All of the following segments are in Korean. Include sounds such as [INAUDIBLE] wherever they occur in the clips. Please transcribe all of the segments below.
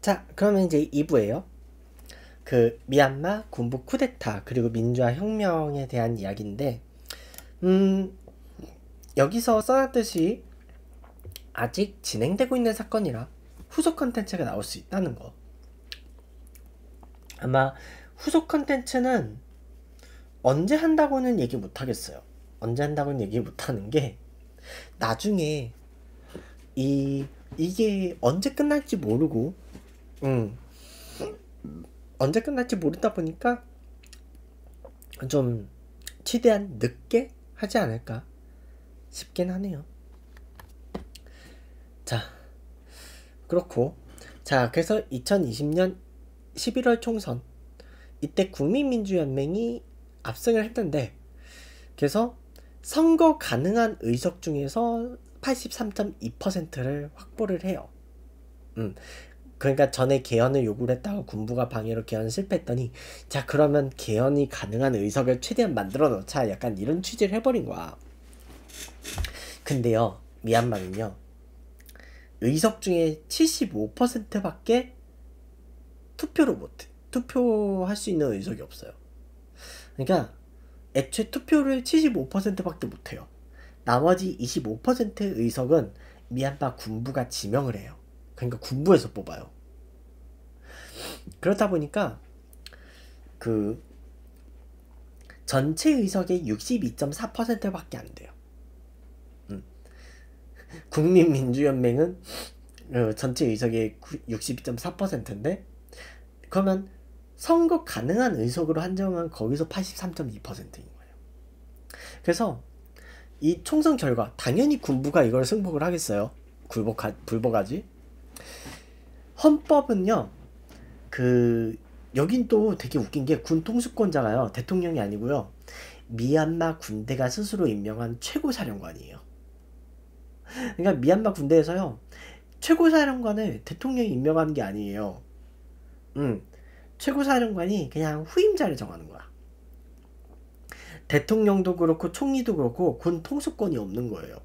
자 그러면 이제 2부예요. 그 미얀마 군부 쿠데타 그리고 민주화 혁명에 대한 이야기인데 음 여기서 써놨듯이 아직 진행되고 있는 사건이라 후속 컨텐츠가 나올 수 있다는 거 아마 후속 컨텐츠는 언제 한다고는 얘기 못하겠어요 언제 한다고는 얘기 못하는 게 나중에 이 이게 언제 끝날지 모르고 음. 언제 끝날지 모르다 보니까 좀 최대한 늦게 하지 않을까 싶긴 하네요. 자, 그렇고 자, 그래서 2020년 11월 총선 이때 국민민주연맹이 압승을 했는데 그래서 선거 가능한 의석 중에서 83.2%를 확보를 해요. 음, 그러니까 전에 개헌을 요구를 했다고 군부가 방해로 개헌을 실패했더니 자 그러면 개헌이 가능한 의석을 최대한 만들어 놓자 약간 이런 취지를 해버린 거야. 근데요 미얀마는요 의석 중에 75%밖에 투표를 못해 투표할 수 있는 의석이 없어요. 그러니까 애초에 투표를 75%밖에 못해요. 나머지 25%의 의석은 미얀마 군부가 지명을 해요. 그러니까 군부에서 뽑아요. 그렇다 보니까 그 전체 의석의 62.4%밖에 안 돼요. 음. 국민민주연맹은 어, 전체 의석의 62.4%인데 그러면 선거 가능한 의석으로 한정한 거기서 83.2%인 거예요. 그래서 이 총선 결과 당연히 군부가 이걸 승복을 하겠어요. 굴복하, 불복하지. 헌법은요, 그, 여긴 또 되게 웃긴 게군 통수권자가요, 대통령이 아니고요, 미얀마 군대가 스스로 임명한 최고사령관이에요. 그러니까 미얀마 군대에서요, 최고사령관을 대통령이 임명하는 게 아니에요. 음, 최고사령관이 그냥 후임자를 정하는 거야. 대통령도 그렇고 총리도 그렇고 군 통수권이 없는 거예요.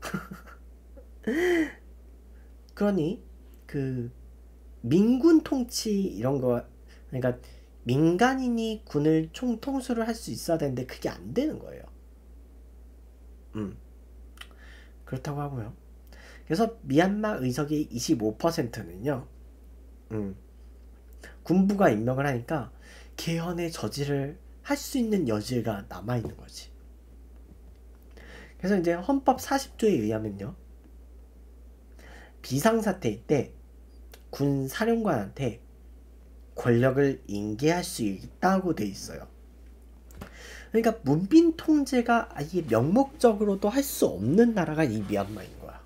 [LAUGHS] 그러니 그 민군 통치 이런 거 그러니까 민간인이 군을 총통수를 할 수 있어야 되는데 그게 안 되는 거예요. 음. 그렇다고 하고요. 그래서 미얀마 의석의 25%는요. 음. 군부가 임명을 하니까 개헌의 저지를 할 수 있는 여지가 남아 있는 거지. 그래서 이제 헌법 40조에 의하면요. 비상사태일 때 군 사령관한테 권력을 인계할 수 있다고 돼 있어요. 그러니까 문빈 통제가 아예 명목적으로도 할 수 없는 나라가 이 미얀마인 거야.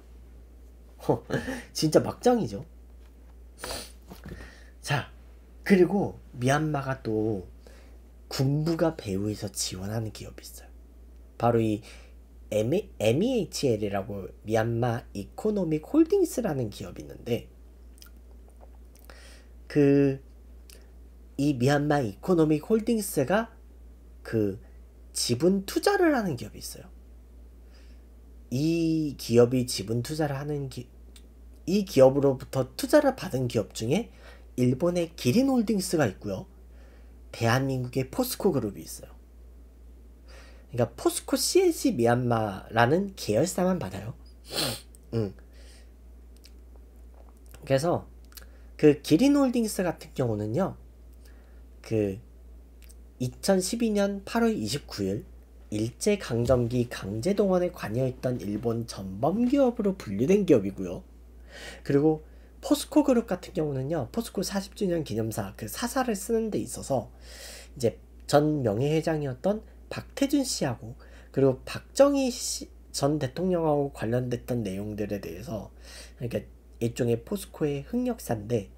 진짜 막장이죠. 자, 그리고 미얀마가 또 군부가 배후에서 지원하는 기업이 있어요. 바로 이 MEHL이라고 미얀마 이코노믹 홀딩스라는 기업이 있는데 그 이 미얀마 이코노믹 홀딩스가 그 지분 투자를 하는 기업이 있어요. 이 기업이 지분 투자를 하는 기, 이 기업으로부터 투자를 받은 기업 중에 일본의 기린 홀딩스가 있고요. 대한민국의 포스코 그룹이 있어요. 그러니까 포스코 CNC 미얀마라는 계열사만 받아요. 응. 음. 그래서 그 기린홀딩스 같은 경우는요. 그 2012년 8월 29일 일제 강점기 강제 동원에 관여했던 일본 전범 기업으로 분류된 기업이고요. 그리고 포스코 그룹 같은 경우는요. 포스코 40주년 기념사 그 사사를 쓰는 데 있어서 이제 전 명예회장이었던 박태준 씨하고 그리고 박정희 전 대통령하고 관련됐던 내용들에 대해서 그러니까 일종의 포스코의 흑역사인데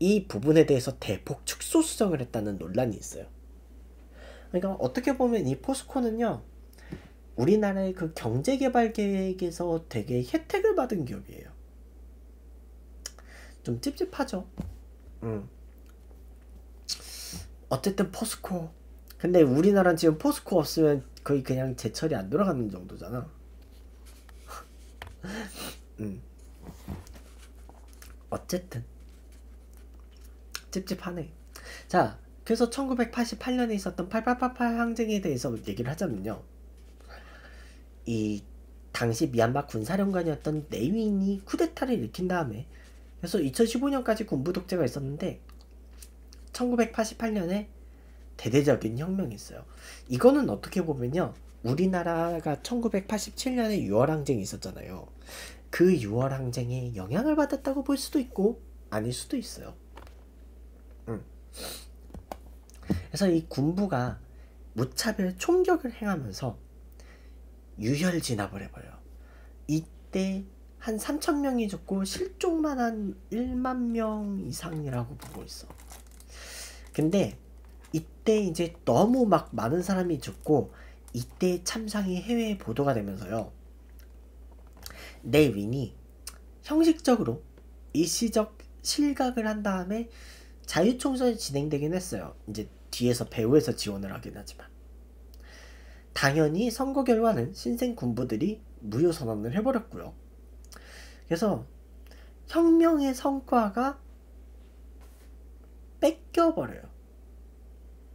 이 부분에 대해서 대폭 축소 수정을 했다는 논란이 있어요. 그러니까 어떻게 보면 이 포스코는요 우리나라의 그 경제개발 계획에서 되게 혜택을 받은 기업이에요. 좀 찝찝하죠. 음. 어쨌든 포스코 근데 우리나라는 지금 포스코 없으면 거의 그냥 제철이 안 돌아가는 정도잖아. [LAUGHS] 음. 어쨌든 찝찝하네. 자, 그래서 1988년에 있었던 8888 항쟁에 대해서 얘기를 하자면요. 이 당시 미얀마 군사령관이었던 네윈이 쿠데타를 일으킨 다음에 그래서 2015년까지 군부 독재가 있었는데 1988년에 대대적인 혁명이 있어요. 이거는 어떻게 보면요. 우리나라가 1987년에 6월 항쟁이 있었잖아요. 그 6월 항쟁에 영향을 받았다고 볼 수도 있고 아닐 수도 있어요. 음. 그래서 이 군부가 무차별 총격을 행하면서 유혈 진압을 해버려 이때 한 3천 명이 죽고 실종만 한 1만 명 이상이라고 보고 있어. 근데 이때 이제 너무 막 많은 사람이 죽고 이때 참상이 해외에 보도가 되면서요. 네윈이 형식적으로 일시적 실각을 한 다음에 자유총선이 진행되긴 했어요. 이제 뒤에서 배후에서 지원을 하긴 하지만. 당연히 선거 결과는 신생 군부들이 무효 선언을 해버렸고요. 그래서 혁명의 성과가 뺏겨버려요.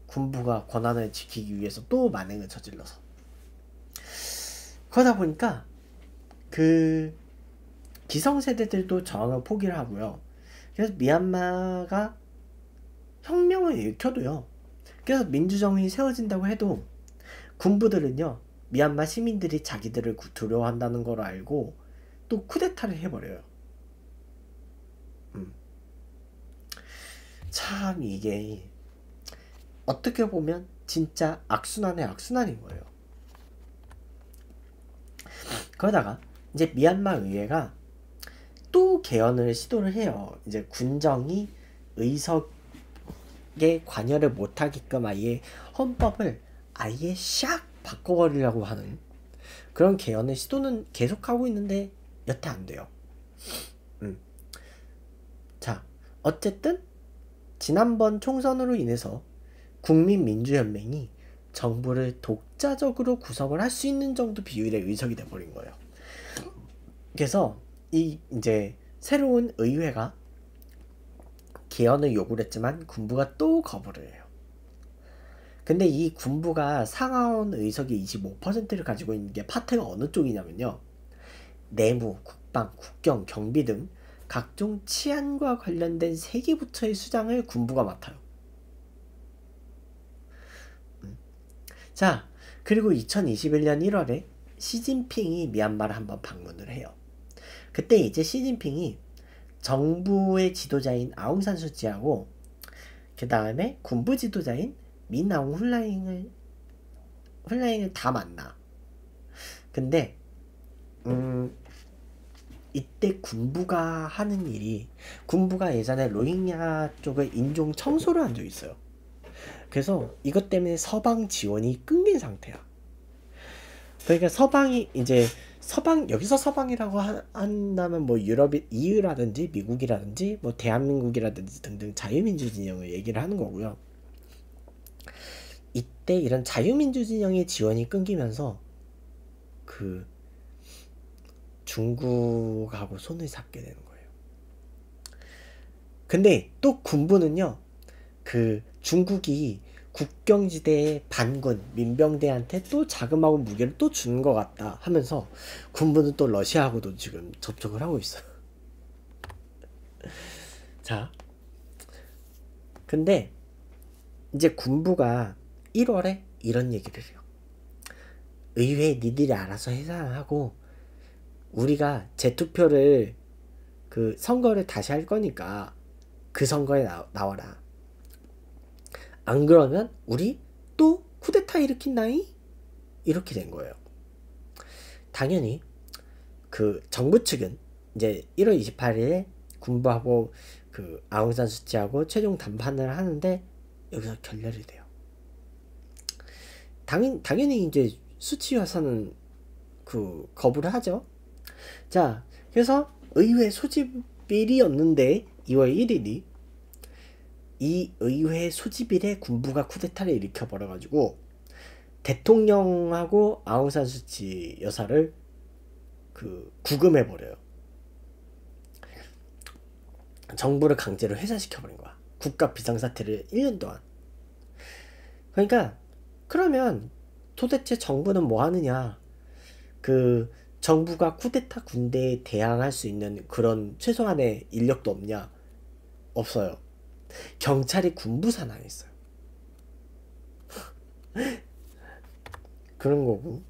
군부가 권한을 지키기 위해서 또 만행을 저질러서 그러다 보니까 그 기성세대들도 저항을 포기를 하고요. 그래서 미얀마가 혁명을 일으켜도요. 그래서 민주정이 세워진다고 해도 군부들은요. 미얀마 시민들이 자기들을 두려워한다는 걸 알고 또 쿠데타를 해버려요. 음. 참 이게 어떻게 보면 진짜 악순환의 악순환인 거예요. 그러다가 이제 미얀마 의회가 또 개헌을 시도를 해요. 이제 군정이 의석에 관여를 못하게끔 아예 헌법을 아예 샥 바꿔버리려고 하는 그런 개헌의 시도는 계속하고 있는데 여태 안 돼요. 음. 자, 어쨌든 지난번 총선으로 인해서 국민민주연맹이 정부를 독자적으로 구성을 할 수 있는 정도 비율의 의석이 돼버린 거예요. 그래서 이 이제 새로운 의회가 개헌을 요구를 했지만 군부가 또 거부를 해요. 근데 이 군부가 상하원 의석의 25%를 가지고 있는 게 파트가 어느 쪽이냐면요. 내무, 국방, 국경, 경비 등 각종 치안과 관련된 세개 부처의 수장을 군부가 맡아요. 자, 그리고 2021년 1월에 시진핑이 미얀마를 한번 방문을 해요. 그때 이제 시진핑이 정부의 지도자인 아웅산 수지하고그 다음에 군부 지도자인 민아웅 훌라잉을 훌라잉을 다 만나. 근데 음 이때 군부가 하는 일이 군부가 예전에 로힝야 쪽을 인종 청소를 한 적이 있어요. 그래서 이것 때문에 서방 지원이 끊긴 상태야. 그러니까 서방이 이제 서방 여기서 서방이라고 한다면 뭐유럽 EU라든지 미국이라든지 뭐 대한민국이라든지 등등 자유민주 진영을 얘기를 하는 거고요. 이때 이런 자유민주 진영의 지원이 끊기면서 그 중국하고 손을 잡게 되는 거예요. 근데 또 군부는요. 그 중국이 국경지대의 반군 민병대한테 또 자금하고 무기를 또 주는 것 같다 하면서 군부는 또 러시아하고도 지금 접촉을 하고 있어요. [LAUGHS] 자, 근데 이제 군부가 1월에 이런 얘기를 해요. 의회 니들이 알아서 해상하고 우리가 재투표를 그 선거를 다시 할 거니까 그 선거에 나, 나와라. 안 그러면 우리 또 쿠데타 일으킨 나이? 이렇게 된 거예요. 당연히 그 정부 측은 이제 1월 28일에 군부하고 그 아웅산 수치하고 최종 담판을 하는데 여기서 결렬이 돼요. 당연, 당연히 이제 수치 여사는 그 거부를 하죠. 자, 그래서 의회 소집일이었는데 2월 1일이 이 의회 소집일에 군부가 쿠데타를 일으켜 버려가지고 대통령하고 아웅산 수치 여사를 그 구금해 버려요. 정부를 강제로 해산시켜 버린 거야. 국가 비상사태를 1년 동안. 그러니까 그러면 도대체 정부는 뭐 하느냐? 그 정부가 쿠데타 군대에 대항할 수 있는 그런 최소한의 인력도 없냐? 없어요. 경찰이 군부 산하에 있어요. 그런 거고.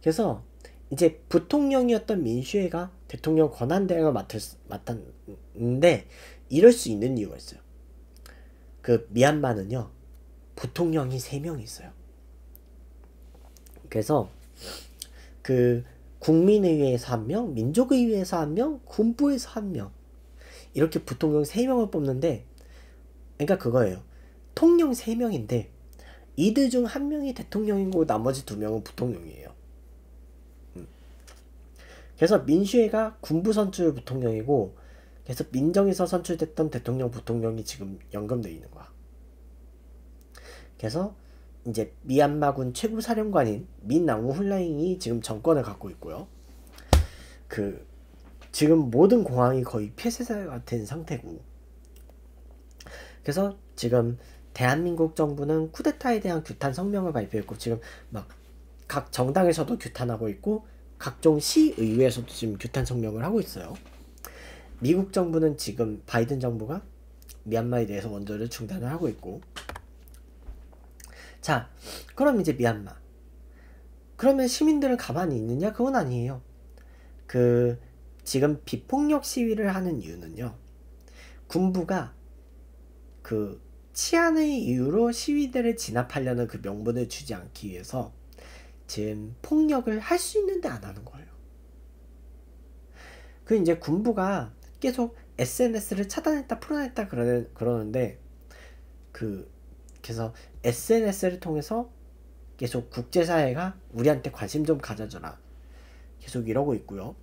그래서 이제 부통령이었던 민슈에가 대통령 권한대행을 맡을 수, 맡았는데 이럴 수 있는 이유가 있어요. 그 미얀마는요. 부통령이 3명 있어요. 그래서 그 국민의회에서 1명, 민족의회에서 1명, 군부에서 1명 이렇게 부통령 3명을 뽑는데 그러니까 그거예요. 통령 3명인데 이들 중 한 명이 대통령이고 나머지 두 명은 부통령이에요. 음. 그래서 민슈가 군부 선출 부통령이고 그래서 민정에서 선출됐던 대통령 부통령이 지금 연금돼 있는 거야. 그래서 이제 미얀마군 최고 사령관인 민낭우 훌라잉이 지금 정권을 갖고 있고요. 그 지금 모든 공항이 거의 폐쇄사 같은 상태고 그래서 지금 대한민국 정부는 쿠데타에 대한 규탄 성명을 발표했고 지금 막 각 정당에서도 규탄하고 있고 각종 시의회에서도 지금 규탄 성명을 하고 있어요. 미국 정부는 지금 바이든 정부가 미얀마에 대해서 원조를 중단을 하고 있고 자 그럼 이제 미얀마 그러면 시민들은 가만히 있느냐 그건 아니에요 그 지금 비폭력 시위를 하는 이유는요 군부가 그 치안의 이유로 시위대를 진압하려는 그 명분을 주지 않기 위해서 지금 폭력을 할 수 있는데 안 하는 거예요. 그 이제 군부가 계속 SNS를 차단했다 풀어냈다 그러는, 그러는데 그 그래서 SNS를 통해서 계속 국제사회가 우리한테 관심 좀 가져줘라 계속 이러고 있고요.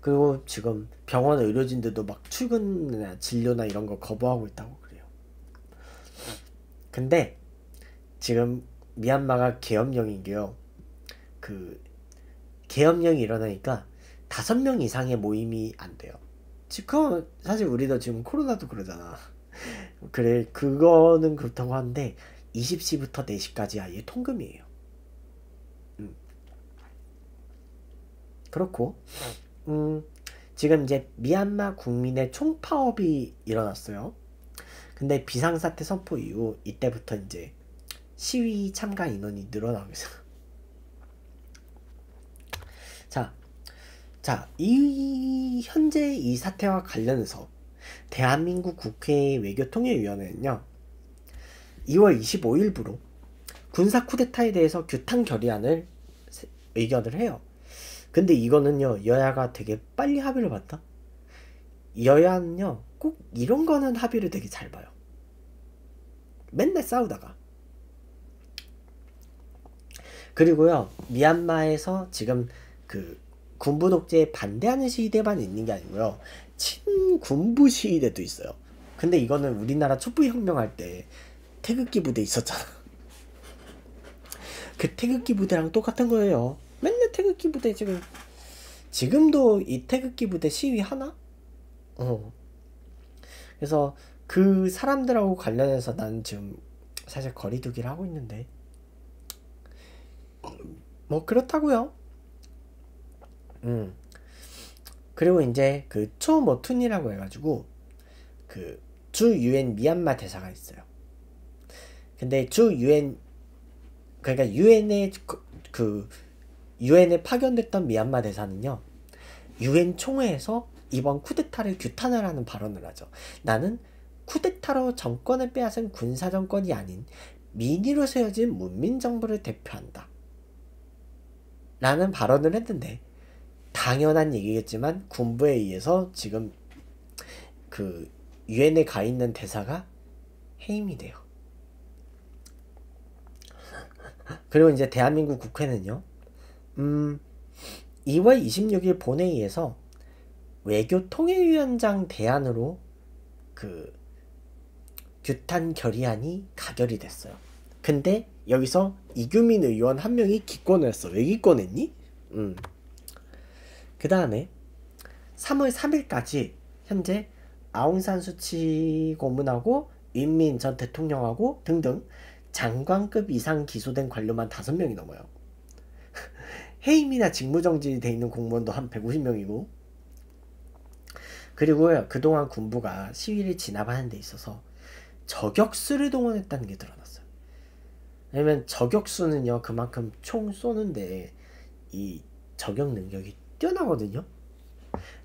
그리고 지금 병원 의료진들도 막 출근이나 진료나 이런 거 거부하고 있다고 그래요. 근데 지금 미얀마가 계엄령인 게요. 그 계엄령이 일어나니까 다섯 명 이상의 모임이 안 돼요. 지금 사실 우리도 지금 코로나도 그러잖아. [LAUGHS] 그래 그거는 그렇다고 하는데 20시부터 4시까지 아예 통금이에요. 음. 그렇고 네. 음, 지금 이제 미얀마 국민의 총파업이 일어났어요. 근데 비상사태 선포 이후 이때부터 이제 시위 참가 인원이 늘어나고 있어 [LAUGHS] 자, 자, 이 현재 이 사태와 관련해서 대한민국 국회 외교통일위원회는요. 2월 25일부로 군사 쿠데타에 대해서 규탄 결의안을 의견을 해요. 근데 이거는요 여야가 되게 빨리 합의를 봤다 여야는요 꼭 이런 거는 합의를 되게 잘 봐요 맨날 싸우다가 그리고요 미얀마에서 지금 그 군부 독재에 반대하는 시위대만 있는 게 아니고요 친군부 시위대도 있어요 근데 이거는 우리나라 촛불혁명 할때 태극기 부대 있었잖아 [LAUGHS] 그 태극기 부대랑 똑같은 거예요 태극기 부대 지금 지금도 이 태극기 부대 시위하나? 어. 그래서 그 사람들하고 관련해서 난 지금 사실 거리두기를 하고 있는데 뭐 그렇다고요. 음. 그리고 이제 그 초모툰이라고 해가지고 그 주 유엔 미얀마 대사가 있어요. 근데 주 유엔 UN, 그러니까 유엔의 그, 그 유엔에 파견됐던 미얀마 대사는요. 유엔 총회에서 이번 쿠데타를 규탄하라는 발언을 하죠. 나는 쿠데타로 정권을 빼앗은 군사 정권이 아닌 민의로 세워진 문민 정부를 대표한다. 라는 발언을 했는데 당연한 얘기겠지만 군부에 의해서 지금 그 유엔에 가 있는 대사가 해임이 돼요. 그리고 이제 대한민국 국회는요. 음, 2월 26일 본회의에서 외교 통일위원장 대안으로 그 규탄 결의안이 가결이 됐어요. 근데 여기서 이규민 의원 한 명이 기권을 했어. 왜 기권했니? 음. 그 다음에 3월 3일까지 현재 아웅산 수치 고문하고 윈민 전 대통령하고 등등 장관급 이상 기소된 관료만 5명이 넘어요. 해임이나 직무정지 돼 있는 공무원도 한 150명이고 그리고요 그동안 군부가 시위를 진압하는 데 있어서 저격수를 동원했다는 게 드러났어요. 왜냐면 저격수는요 그만큼 총 쏘는데 이 저격 능력이 뛰어나거든요.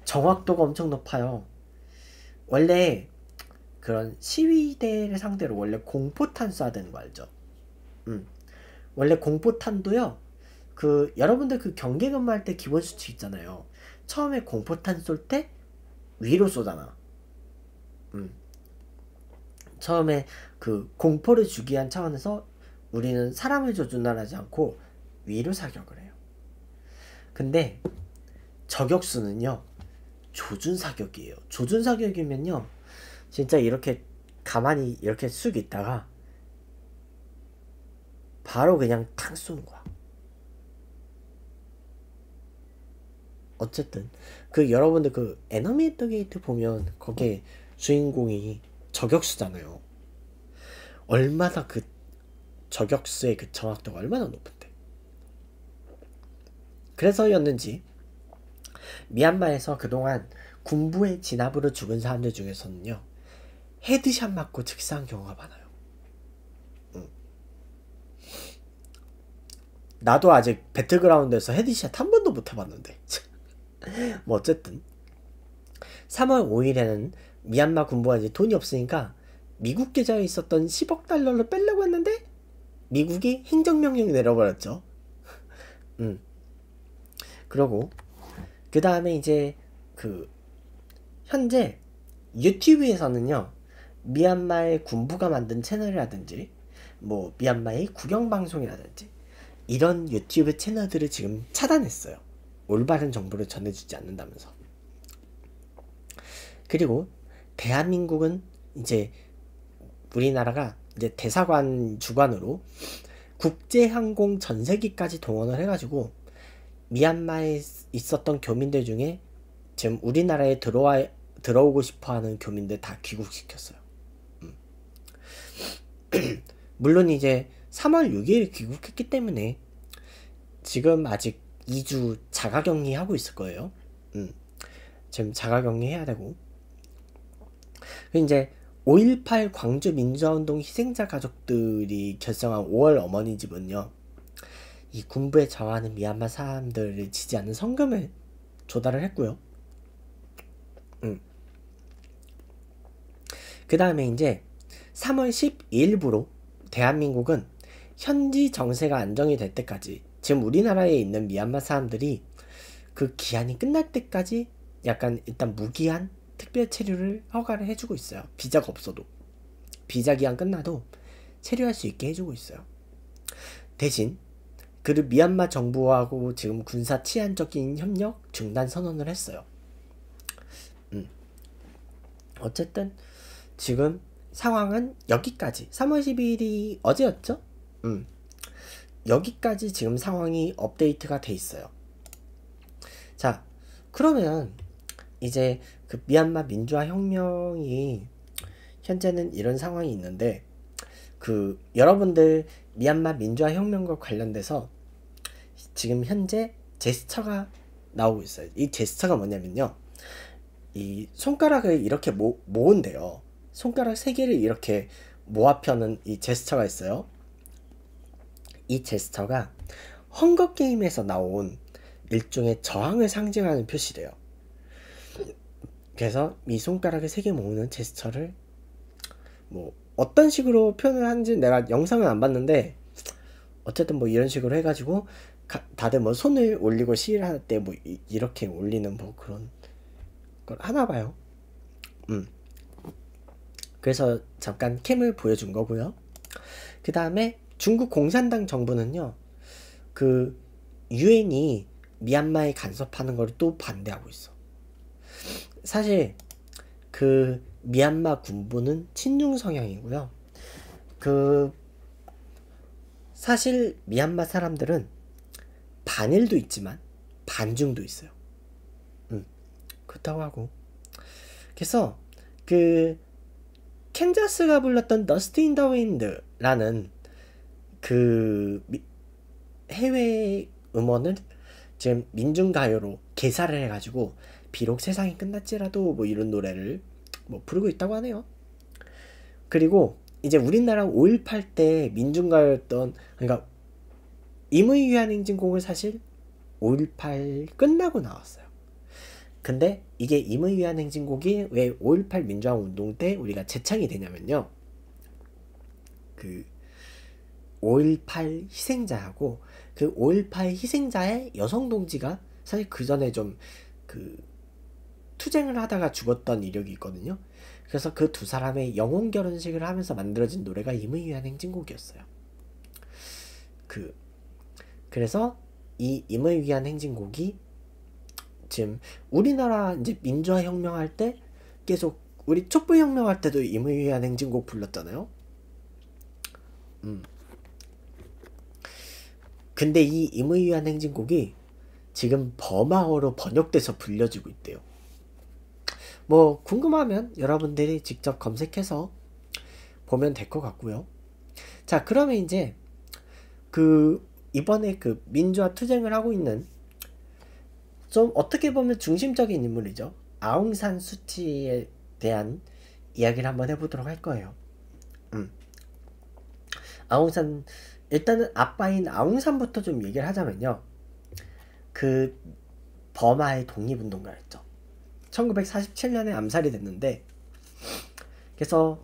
정확도가 엄청 높아요. 원래 그런 시위대를 상대로 원래 공포탄 쏴야 되는 거 알죠? 음. 원래 공포탄도요 그 여러분들 그 경계근무 할때 기본 수칙 있잖아요. 처음에 공포탄 쏠 때 위로 쏘잖아. 음. 처음에 그 공포를 주기 위한 차원에서 우리는 사람을 조준하지 않고 위로 사격을 해요. 근데 저격수는요. 조준 사격이에요. 조준 사격이면요. 진짜 이렇게 가만히 이렇게 쑥 있다가 바로 그냥 탕 쏘는 거야. 어쨌든 그 여러분들 그 에너미에터 게이트 보면 거기에 주인공이 저격수잖아요. 얼마나 그 저격수의 그 정확도가 얼마나 높은데. 그래서였는지 미얀마에서 그동안 군부의 진압으로 죽은 사람들 중에서는요. 헤드샷 맞고 즉사한 경우가 많아요. 응. 음. 나도 아직 배틀그라운드에서 헤드샷 한 번도 못 해봤는데. 뭐 어쨌든 3월 5일에는 미얀마 군부가 이제 돈이 없으니까 미국 계좌에 있었던 10억 달러를 뺄려고 했는데 미국이 행정명령이 내려버렸죠. [LAUGHS] 음. 그러고 그 다음에 이제 그 현재 유튜브에서는요 미얀마의 군부가 만든 채널이라든지 뭐 미얀마의 국영 방송이라든지 이런 유튜브 채널들을 지금 차단했어요. 올바른 정보를 전해주지 않는다면서. 그리고 대한민국은 이제 우리나라가 이제 대사관 주관으로 국제항공 전세기까지 동원을 해가지고 미얀마에 있었던 교민들 중에 지금 우리나라에 들어와 들어오고 싶어하는 교민들 다 귀국시켰어요. 음. [CLEARS THROAT] 물론 이제 3월 6일 귀국했기 때문에 지금 아직 2주 자가격리 하고 있을 거예요. 음. 지금 자가격리 해야 되고. 그 이제 5.18 광주 민주화운동 희생자 가족들이 결성한 5월 어머니집은요. 이 군부에 저하는 미얀마 사람들을 지지하는 성금을 조달을 했고요. 음. 그 다음에 이제 3월 12일부로 대한민국은 현지 정세가 안정이 될 때까지 지금 우리나라에 있는 미얀마 사람들이 그 기한이 끝날 때까지 약간 일단 무기한 특별 체류를 허가를 해주고 있어요. 비자가 없어도. 비자 기한 끝나도 체류할 수 있게 해주고 있어요. 대신 그를 미얀마 정부하고 지금 군사 치안적인 협력 중단 선언을 했어요. 음. 어쨌든 지금 상황은 여기까지. 3월 12일이 어제였죠? 음. 여기까지 지금 상황이 업데이트가 돼 있어요. 자, 그러면 이제 그 미얀마 민주화 혁명이 현재는 이런 상황이 있는데 그 여러분들 미얀마 민주화 혁명과 관련돼서 지금 현재 제스처가 나오고 있어요. 이 제스처가 뭐냐면요. 이 손가락을 이렇게 모, 모은대요. 손가락 세 개를 이렇게 모아펴는 이 제스처가 있어요. 이 제스처가 헝거게임에서 나온 일종의 저항을 상징하는 표시래요. 그래서 이 손가락을 세개 모으는 제스처를 뭐 어떤 식으로 표현을 하는지 내가 영상은 안 봤는데 어쨌든 뭐 이런 식으로 해가지고 가, 다들 뭐 손을 올리고 시를 위할때 뭐 이렇게 올리는 뭐 그런 걸 하나 봐요. 음. 그래서 잠깐 캠을 보여준 거고요. 그 다음에 중국 공산당 정부는요, 그 유엔이 미얀마에 간섭하는 걸 또 반대하고 있어. 사실 그 미얀마 군부는 친중 성향이고요. 그 사실 미얀마 사람들은 반일도 있지만 반중도 있어요. 음, 그렇다고 하고. 그래서 그 캔자스가 불렀던 너스트 인더 윈드라는 그 해외 음원을 지금 민중가요로 개사를 해가지고 비록 세상이 끝났지라도 뭐 이런 노래를 뭐 부르고 있다고 하네요. 그리고 이제 우리나라 5.18 때 민중가였던 그러니까 임의유한 행진곡은 사실 5.18 끝나고 나왔어요. 근데 이게 임의유한 행진곡이 왜 5.18 민주화 운동 때 우리가 재창이 되냐면요. 그5.18 희생자하고 그 5.18 희생자의 여성 동지가 사실 그 전에 좀 그 투쟁을 하다가 죽었던 이력이 있거든요. 그래서 그 두 사람의 영혼 결혼식을 하면서 만들어진 노래가 임의유한 행진곡이었어요. 그 그래서 이 임의유한 행진곡이 지금 우리나라 이제 민주화 혁명할 때 계속 우리 촛불 혁명할 때도 임의유한 행진곡 불렀잖아요. 음. 근데 이 임의유한 행진곡이 지금 버마어로 번역돼서 불려지고 있대요. 뭐 궁금하면 여러분들이 직접 검색해서 보면 될 것 같고요. 자 그러면 이제 그 이번에 그 민주화 투쟁을 하고 있는 좀 어떻게 보면 중심적인 인물이죠. 아웅산 수치에 대한 이야기를 한번 해보도록 할 거예요. 음. 아웅산 일단은 아빠인 아웅산부터 좀 얘기를 하자면요. 그 버마의 독립운동가였죠. 1947년에 암살이 됐는데 그래서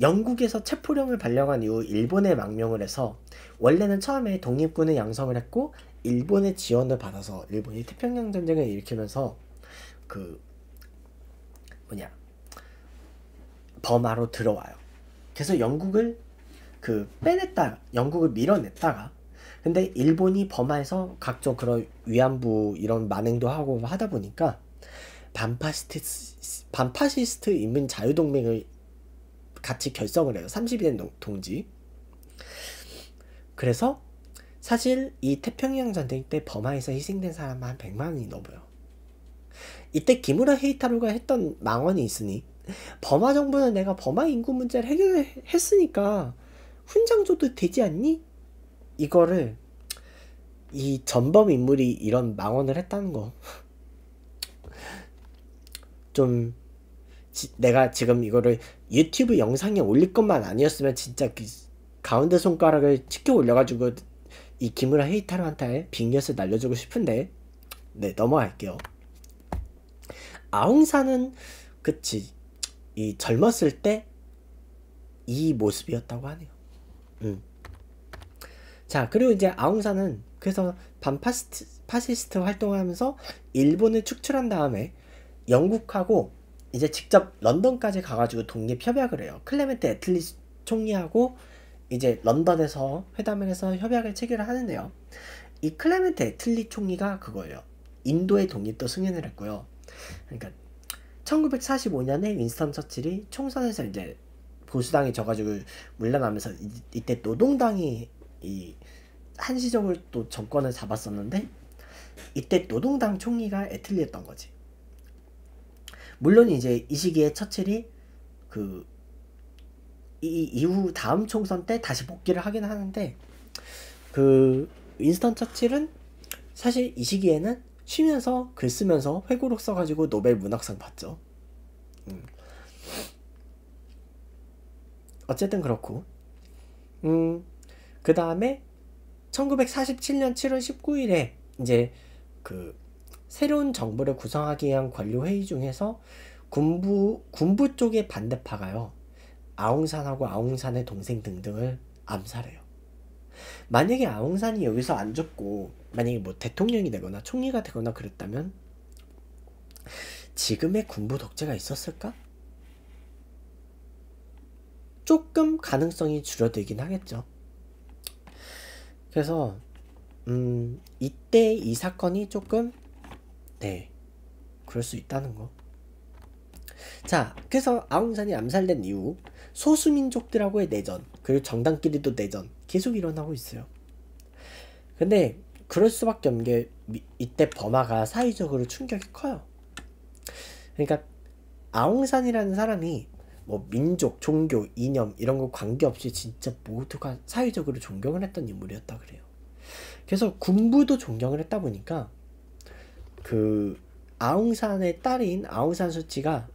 영국에서 체포령을 발령한 이후 일본에 망명을 해서 원래는 처음에 독립군을 양성을 했고 일본의 지원을 받아서 일본이 태평양 전쟁을 일으키면서 그 뭐냐 버마로 들어와요. 그래서 영국을 그 빼냈다 영국을 밀어냈다가 근데 일본이 범하에서 각종 그런 위안부 이런 만행도 하고 하다 보니까 반파시스트 반파시스트 인민 자유동맹을 같이 결성을 해요. 30일 동지. 그래서 사실 이 태평양 전쟁 때 버마에서 희생된 사람만 100만이 넘어요. 이때 기무라 헤이타로가 했던 망언이 있으니 버마 정부는 내가 버마 인구 문제를 해결했으니까 훈장 줘도 되지 않니? 이거를 이 전범 인물이 이런 망언을 했다는 거. 좀 지, 내가 지금 이거를 유튜브 영상에 올릴 것만 아니었으면 진짜 그 가운데 손가락을 치켜 올려가지고 이김우라헤이타르한테 빅녀스 날려주고 싶은데 네 넘어갈게요. 아웅산은 그치 이 젊었을 때 이 모습이었다고 하네요. 예. 자 그리고 이제 아웅산은 그래서 반파시스트 파시스트 활동하면서 일본을 축출한 다음에 영국하고 이제 직접 런던까지 가가지고 독립 협약을 해요. 클레멘트 애틀리 총리하고 이제 런던에서 회담을 해서 협약을 체결을 하는데요. 이 클레멘트 애틀리 총리가 그거예요. 인도의 독립도 승인을 했고요. 그러니까 1945년에 윈스턴 처칠이 총선에서 이제 보수당이 져가지고 물러나면서 이, 때 노동당이 이 한시적으로 또 정권을 잡았었는데 이때 노동당 총리가 애틀리였던 거지. 물론 이제 이 시기에 처칠이 그이 이후 다음 총선 때 다시 복귀를 하긴 하는데 그 윈스턴 처칠은 사실 이 시기에는 쉬면서 글 쓰면서 회고록 써가지고 노벨 문학상 받죠. 음. 어쨌든 그렇고 음, 그 다음에 1947년 7월 19일에 이제 그 새로운 정부를 구성하기 위한 관료회의 중에서 군부 군부 쪽의 반대파가요 아웅산하고 아웅산의 동생 등등을 암살해요. 만약에 아웅산이 여기서 안 죽고 만약에 뭐 대통령이 되거나 총리가 되거나 그랬다면 지금의 군부 독재가 있었을까? 조금 가능성이 줄어들긴 하겠죠. 그래서 음 이때 이 사건이 조금 네 그럴 수 있다는 거. 자 그래서 아웅산이 암살된 이후 소수민족들하고의 내전 그리고 정당끼리도 내전 계속 일어나고 있어요. 근데 그럴 수밖에 없는 게 이때 버마가 사회적으로 충격이 커요. 그러니까 아웅산이라는 사람이 뭐 민족, 종교, 이념 이런 거 관계없이 진짜 모두가 사회적으로 존경을 했던 인물이었다 그래요. 그래서 군부도 존경을 했다 보니까 그 아웅산의 딸인 아웅산 수치가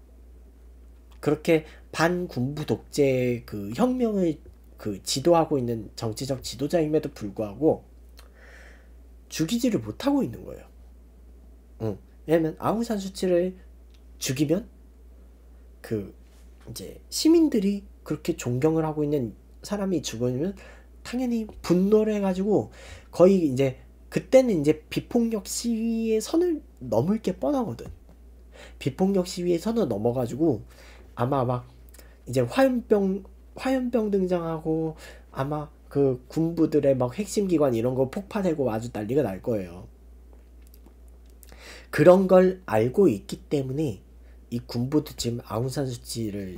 그렇게 반군부 독재 그 혁명을 그 지도하고 있는 정치적 지도자임에도 불구하고 죽이지를 못하고 있는 거예요. 응. 왜냐면 아웅산 수치를 죽이면 그 이제 시민들이 그렇게 존경을 하고 있는 사람이 죽으면 당연히 분노를 해가지고 거의 이제 그때는 이제 비폭력 시위의 선을 넘을 게 뻔하거든. 비폭력 시위의 선을 넘어가지고 아마 막 이제 화염병 화염병 등장하고 아마 그 군부들의 막 핵심 기관 이런 거 폭파되고 아주 난리가 날 거예요. 그런 걸 알고 있기 때문에 이 군부도 지금 아웅산 수치를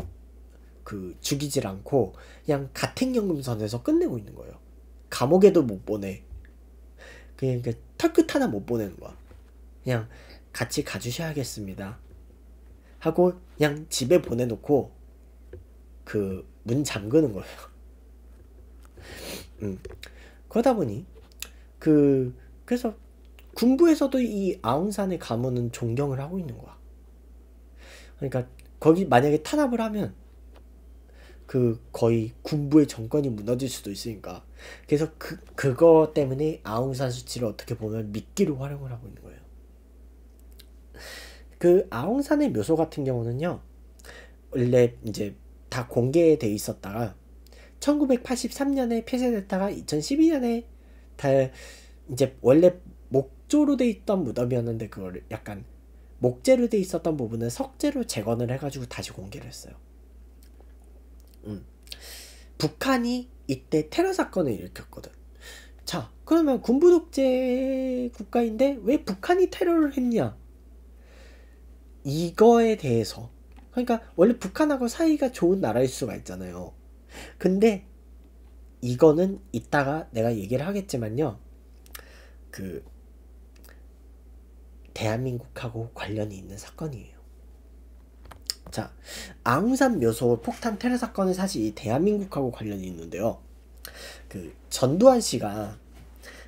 그 죽이질 않고 그냥 가택연금선에서 끝내고 있는 거예요. 감옥에도 못 보내. 그냥 그 털끝 하나 못 보내는 거야. 그냥 같이 가주셔야겠습니다. 하고 그냥 집에 보내놓고 그 문 잠그는 거예요. 음. 그러다 보니 그 그래서 군부에서도 이 아웅산의 가문은 존경을 하고 있는 거야. 그러니까 거기 만약에 탄압을 하면 그 거의 군부의 정권이 무너질 수도 있으니까 그래서 그 그거 때문에 아웅산 수치를 어떻게 보면 미끼로 활용을 하고 있는 거예요. 그 아웅산의 묘소 같은 경우는요 원래 이제 다 공개돼 있었다가 1983년에 폐쇄됐다가 2012년에 다 이제 원래 목조로 돼 있던 무덤이었는데 그걸 약간 목재로 돼 있었던 부분은 석재로 재건을 해가지고 다시 공개를 했어요. 음. 북한이 이때 테러 사건을 일으켰거든. 자, 그러면 군부 독재 국가인데 왜 북한이 테러를 했냐? 이거에 대해서. 그러니까 원래 북한하고 사이가 좋은 나라일 수가 있잖아요. 근데 이거는 이따가 내가 얘기를 하겠지만요. 그 대한민국하고 관련이 있는 사건이에요. 자, 앙우산 묘소 폭탄 테러 사건은 사실 대한민국하고 관련이 있는데요. 그 전두환 씨가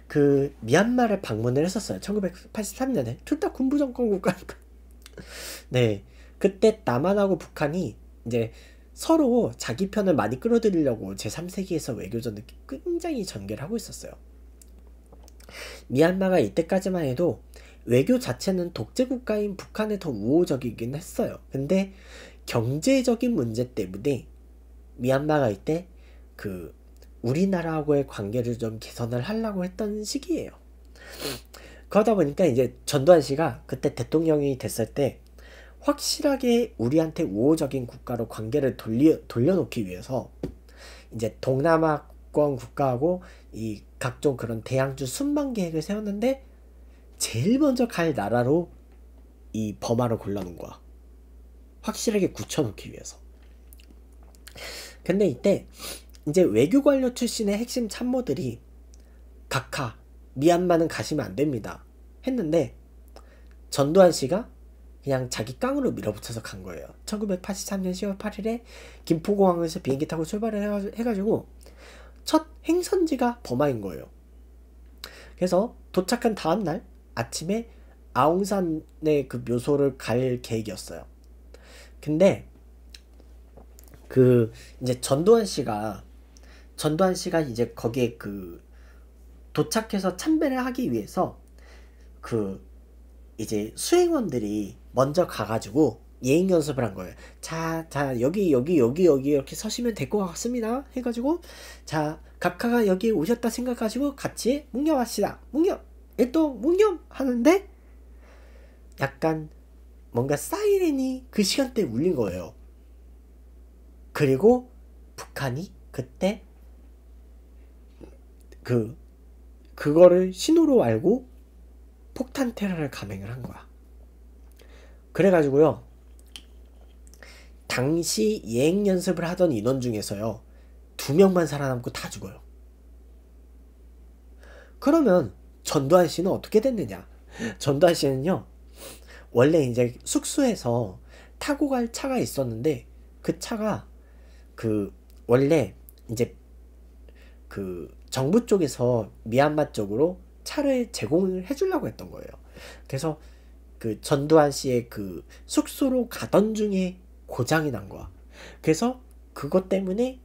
그 미얀마를 방문을 했었어요. 1983년에 둘 다 군부 정권 국가니까. [LAUGHS] 네, 그때 남한하고 북한이 이제 서로 자기 편을 많이 끌어들이려고 제3세기에서 외교전을 굉장히 전개를 하고 있었어요. 미얀마가 이때까지만 해도 외교 자체는 독재 국가인 북한에 더 우호적이긴 했어요. 근데 경제적인 문제 때문에 미얀마 가이때그 우리나라하고의 관계를 좀 개선을 하려고 했던 시기예요. 그러다 보니까 이제 전두환 씨가 그때 대통령이 됐을 때 확실하게 우리한테 우호적인 국가로 관계를 돌려, 돌려놓기 위해서 이제 동남아권 국가하고 이 각종 그런 대양주 순방 계획을 세웠는데 제일 먼저 갈 나라로 이 버마를 골라놓은 거야. 확실하게 굳혀놓기 위해서. 근데 이때 이제 외교관료 출신의 핵심 참모들이 각하, 미얀마는 가시면 안 됩니다. 했는데 전두환 씨가 그냥 자기 깡으로 밀어붙여서 간 거예요. 1983년 10월 8일에 김포공항에서 비행기 타고 출발을 해가지고 첫 행선지가 버마인 거예요. 그래서 도착한 다음날 아침에 아웅산의 그 묘소를 갈 계획이었어요. 근데 그 이제 전두환 씨가 전두환 씨가 이제 거기에 그 도착해서 참배를 하기 위해서 그 이제 수행원들이 먼저 가가지고 예행 연습을 한 거예요. 자, 자, 여기, 여기, 여기, 여기 이렇게 서시면 될 것 같습니다. 해가지고, 자, 각하가 여기 오셨다 생각하시고 같이 뭉겨합시다. 뭉겨! 에또 예, 뭉념 하는데 약간 뭔가 사이렌이 그 시간대에 울린 거예요. 그리고 북한이 그때 그 그거를 신호로 알고 폭탄 테러를 감행을 한 거야. 그래가지고요. 당시 예행 연습을 하던 인원 중에서요. 두 명만 살아남고 다 죽어요. 그러면 전두환 씨는 어떻게 됐느냐? 전두환 씨는요, 원래 이제 숙소에서 타고 갈 차가 있었는데 그 차가 그 원래 이제 그 정부 쪽에서 미얀마 쪽으로 차를 제공을 해주려고 했던 거예요. 그래서 그 전두환 씨의 그 숙소로 가던 중에 고장이 난 거야. 그래서 그것 때문에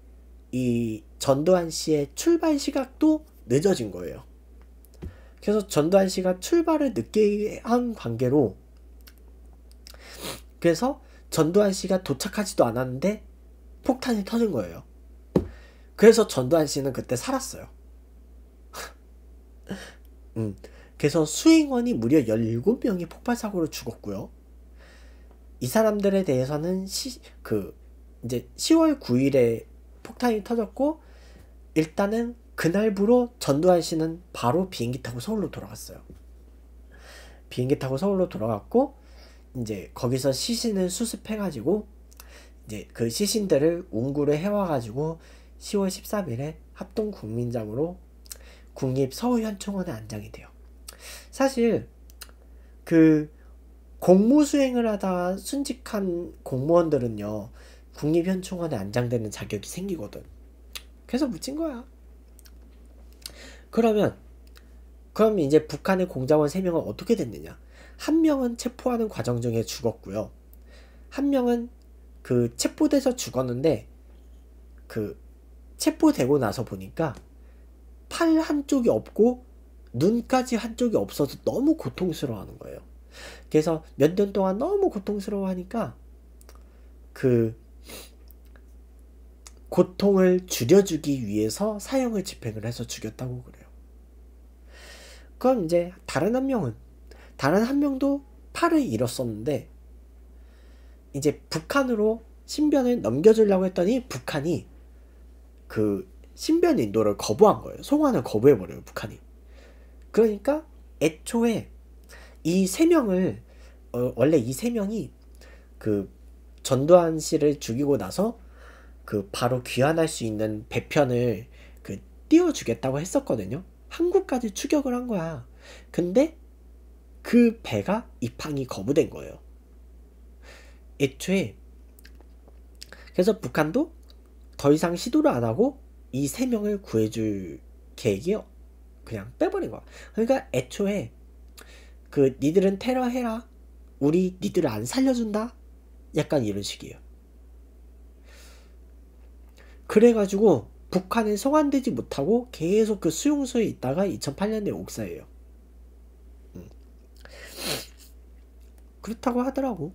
이 전두환 씨의 출발 시각도 늦어진 거예요. 그래서 전두환 씨가 출발을 늦게 한 관계로 그래서 전두환 씨가 도착하지도 않았는데 폭탄이 터진 거예요. 그래서 전두환 씨는 그때 살았어요. [LAUGHS] 음. 그래서 수행원이 무려 17명이 폭발사고로 죽었고요. 이 사람들에 대해서는 시, 그 이제 10월 9일에 폭탄이 터졌고 일단은 그날부로 전두환 씨는 바로 비행기 타고 서울로 돌아갔어요. 비행기 타고 서울로 돌아갔고 이제 거기서 시신을 수습해가지고 이제 그 시신들을 운구를 해와가지고 10월 13일에 합동국민장으로 국립 서울현충원에 안장이 돼요. 사실 그 공무 수행을 하다 순직한 공무원들은요 국립현충원에 안장되는 자격이 생기거든. 그래서 묻힌 거야. 그러면 그럼 이제 북한의 공작원 3명은 어떻게 됐느냐? 한 명은 체포하는 과정 중에 죽었고요. 한 명은 그 체포돼서 죽었는데 그 체포되고 나서 보니까 팔 한쪽이 없고 눈까지 한쪽이 없어서 너무 고통스러워하는 거예요. 그래서 몇 년 동안 너무 고통스러워하니까 그 고통을 줄여주기 위해서 사형을 집행을 해서 죽였다고 그래요. 그럼 이제 다른 한 명은 다른 한 명도 팔을 잃었었는데 이제 북한으로 신변을 넘겨주려고 했더니 북한이 그 신변 인도를 거부한 거예요. 송환을 거부해버려요, 북한이. 그러니까 애초에 이 세 명을 어, 원래 이 세 명이 그 전두환 씨를 죽이고 나서 그 바로 귀환할 수 있는 배편을 그 띄워주겠다고 했었거든요. 한국까지 추격을 한 거야. 근데 그 배가 입항이 거부된 거예요. 애초에 그래서 북한도 더 이상 시도를 안 하고 이 세 명을 구해줄 계획이 요 그냥 빼버린 거야. 그러니까 애초에 그 니들은 테러 해라. 우리 니들을 안 살려준다. 약간 이런 식이에요. 그래가지고 북한에 송환되지 못하고 계속 그 수용소에 있다가 2008년에 옥사해요. 음. 그렇다고 하더라고.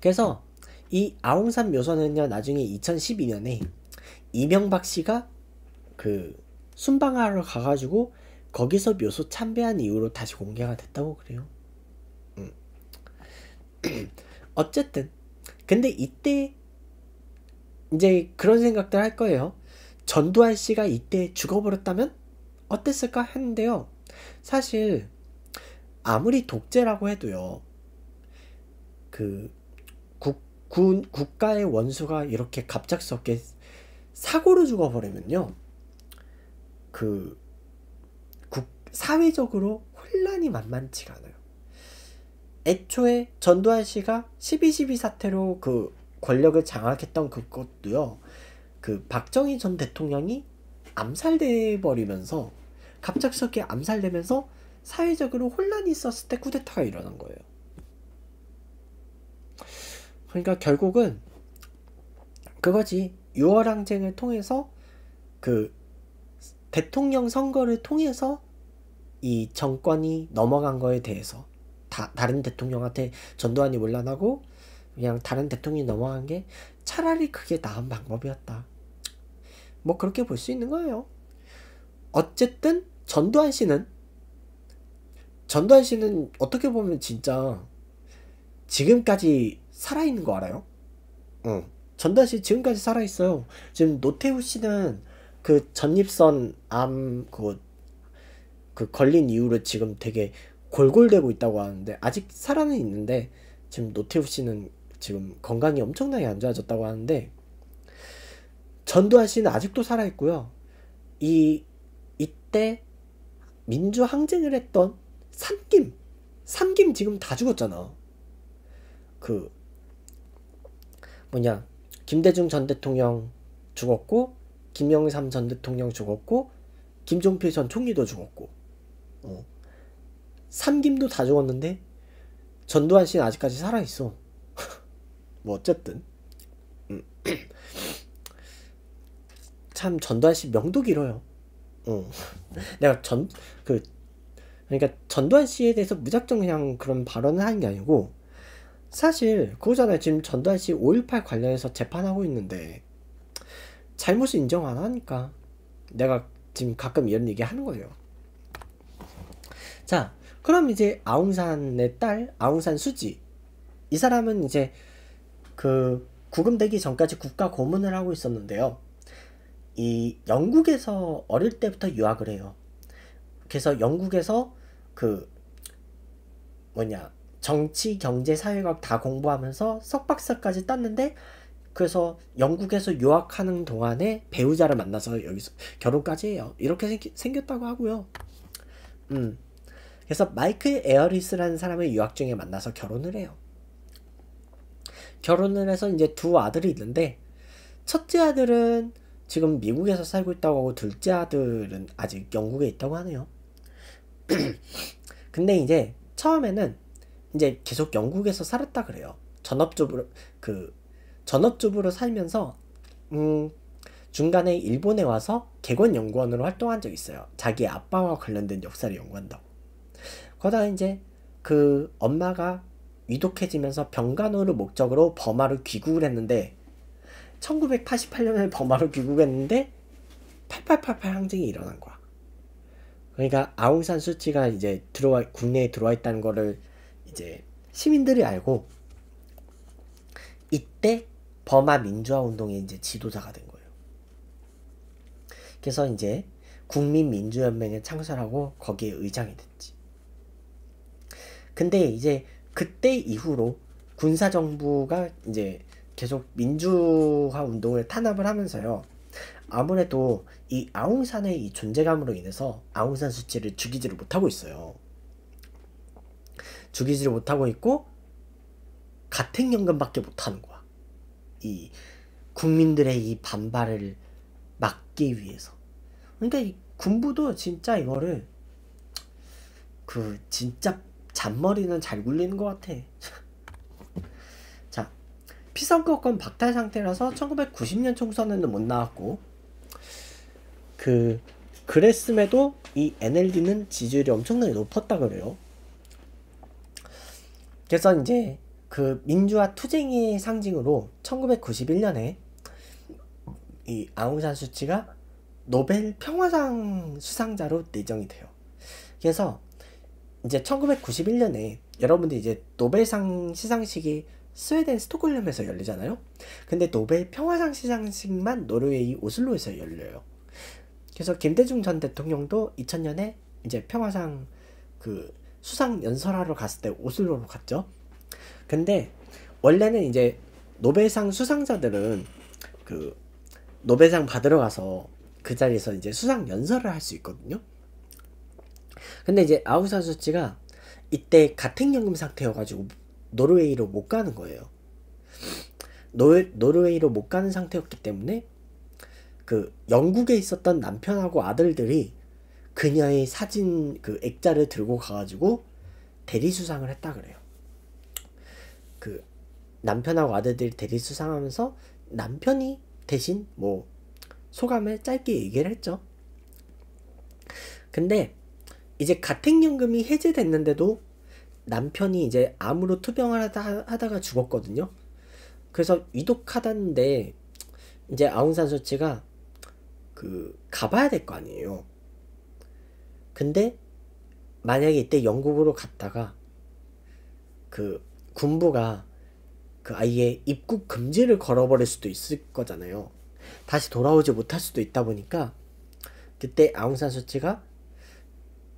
그래서 이 아웅산 묘소는요 나중에 2012년에 이명박 씨가 그 순방하러 가가지고 거기서 묘소 참배한 이후로 다시 공개가 됐다고 그래요. 음. [CLEARS THROAT] 어쨌든 근데 이때 이제 그런 생각들 할 거예요. 전두환 씨가 이때 죽어버렸다면 어땠을까 했는데요. 사실 아무리 독재라고 해도요. 그 국, 군, 국가의 원수가 이렇게 갑작스럽게 사고로 죽어버리면요. 그 국, 사회적으로 혼란이 만만치가 않아요. 애초에 전두환 씨가 12.12 사태로 그 권력을 장악했던 그것도요. 그 박정희 전 대통령이 암살돼 버리면서 갑작스럽게 암살되면서 사회적으로 혼란이 있었을 때 쿠데타가 일어난 거예요. 그러니까 결국은 그거지. 6월 항쟁을 통해서 그 대통령 선거를 통해서 이 정권이 넘어간 거에 대해서 다, 다른 대통령한테 전두환이 물란하고 그냥 다른 대통령이 넘어간 게 차라리 그게 나은 방법이었다. 뭐 그렇게 볼 수 있는 거예요. 어쨌든 전두환 씨는 전두환 씨는 어떻게 보면 진짜 지금까지 살아있는 거 알아요? 응. 전두환 씨 지금까지 살아있어요. 지금 노태우 씨는 그 전립선 암그그 걸린 이후로 지금 되게 골골대고 있다고 하는데 아직 살아는 있는데 지금 노태우 씨는 지금 건강이 엄청나게 안 좋아졌다고 하는데 전두환 씨는 아직도 살아있고요. 이, 이때 민주 항쟁을 했던 삼김, 삼김 지금 다 죽었잖아. 그, 뭐냐, 김대중 전 대통령 죽었고, 김영삼 전 대통령 죽었고, 김종필 전 총리도 죽었고, 어. 삼김도 다 죽었는데, 전두환 씨는 아직까지 살아있어. [LAUGHS] 뭐, 어쨌든. 음. 참 전두환 씨 명도 길어요. 응. 내가 전 그 그러니까 전두환 씨에 대해서 무작정 그냥 그런 발언을 하는 게 아니고 사실 그거잖아요. 지금 전두환 씨5.18 관련해서 재판하고 있는데 잘못을 인정 안 하니까 내가 지금 가끔 이런 얘기 하는 거예요. 자, 그럼 이제 아웅산의 딸 아웅산 수지 이 사람은 이제 그 구금되기 전까지 국가 고문을 하고 있었는데요. 이 영국에서 어릴 때부터 유학을 해요. 그래서 영국에서 그 뭐냐 정치, 경제, 사회학 다 공부하면서 석박사까지 땄는데 그래서 영국에서 유학하는 동안에 배우자를 만나서 여기서 결혼까지 해요. 이렇게 생기, 생겼다고 하고요. 음. 그래서 마이클 에어리스라는 사람을 유학 중에 만나서 결혼을 해요. 결혼을 해서 이제 두 아들이 있는데 첫째 아들은 지금 미국에서 살고 있다고 하고 둘째 아들은 아직 영국에 있다고 하네요. [CLEARS THROAT] 근데 이제 처음에는 이제 계속 영국에서 살았다 그래요. 전업주부로 그 전업주부로 살면서 음 중간에 일본에 와서 개건 연구원으로 활동한 적 있어요. 자기 아빠와 관련된 역사를 연구한다고. 그러다가 이제 그 엄마가 위독해지면서 병간호를 목적으로 버마로 귀국을 했는데 1988년에 버마로 귀국했는데 8888 항쟁이 일어난 거야. 그러니까 아웅산 수치가 이제 들어와 국내에 들어와 있다는 거를 이제 시민들이 알고 이때 버마 민주화 운동의 이제 지도자가 된 거예요. 그래서 이제 국민민주연맹을 창설하고 거기에 의장이 됐지. 근데 이제 그때 이후로 군사정부가 이제 계속 민주화 운동을 탄압을 하면서요. 아무래도 이 아웅산의 이 존재감으로 인해서 아웅산 수치를 죽이지를 못하고 있어요. 죽이지를 못하고 있고 가택연금밖에 못하는 거야. 이 국민들의 이 반발을 막기 위해서. 그러니까 이 군부도 진짜 이거를 그 진짜 잔머리는 잘 굴리는 것 같아. 피선거권 박탈 상태라서 1990년 총선에는 못 나왔고 그 그랬음에도 이 NLD는 지지율이 엄청나게 높았다 그래요. 그래서 이제 그 민주화 투쟁의 상징으로 1991년에 이 아웅산 수치가 노벨 평화상 수상자로 내정이 돼요. 그래서 이제 1991년에 여러분들 이제 노벨상 시상식이 스웨덴 스톡홀름에서 열리잖아요. 근데 노벨 평화상 시상식만 노르웨이 오슬로에서 열려요. 그래서 김대중 전 대통령도 2000년에 이제 평화상 그 수상 연설하러 갔을 때 오슬로로 갔죠. 근데 원래는 이제 노벨상 수상자들은 그 노벨상 받으러 가서 그 자리에서 이제 수상 연설을 할 수 있거든요. 근데 이제 아우사 수치가 이때 같은 연금 상태여가지고 노르웨이로 못 가는 거예요. 노, 노르웨이로 못 가는 상태였기 때문에 그 영국에 있었던 남편하고 아들들이 그녀의 사진 그 액자를 들고 가가지고 대리 수상을 했다 그래요. 그 남편하고 아들들이 대리 수상하면서 남편이 대신 뭐 소감을 짧게 얘기를 했죠. 근데 이제 가택연금이 해제됐는데도 남편이 이제 암으로 투병을 하다, 하다가 죽었거든요. 그래서 위독하다는데 이제 아웅산 소치가 그 가봐야 될 거 아니에요. 근데 만약에 이때 영국으로 갔다가 그 군부가 그 아이의 입국 금지를 걸어버릴 수도 있을 거잖아요. 다시 돌아오지 못할 수도 있다 보니까 그때 아웅산 수치가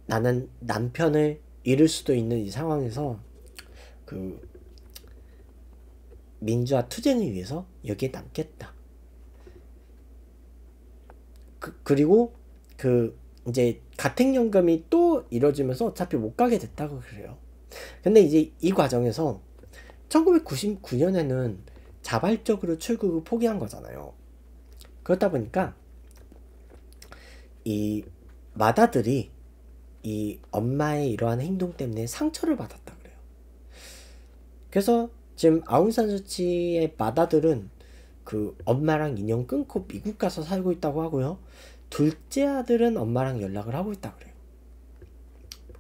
나는 남편을 잃을 수도 있는 이 상황에서 그 민주화 투쟁을 위해서 여기에 남겠다. 그, 그리고 그 이제 가택연금이 또 이뤄지면서 어차피 못 가게 됐다고 그래요. 근데 이제 이 과정에서 1999년에는 자발적으로 출국을 포기한 거잖아요. 그러다 보니까 이 마다들이 이 엄마의 이러한 행동 때문에 상처를 받았다 그래요. 그래서 지금 아웅산 수치의 마다들은 그 엄마랑 인형 끊고 미국 가서 살고 있다고 하고요. 둘째 아들은 엄마랑 연락을 하고 있다 그래요.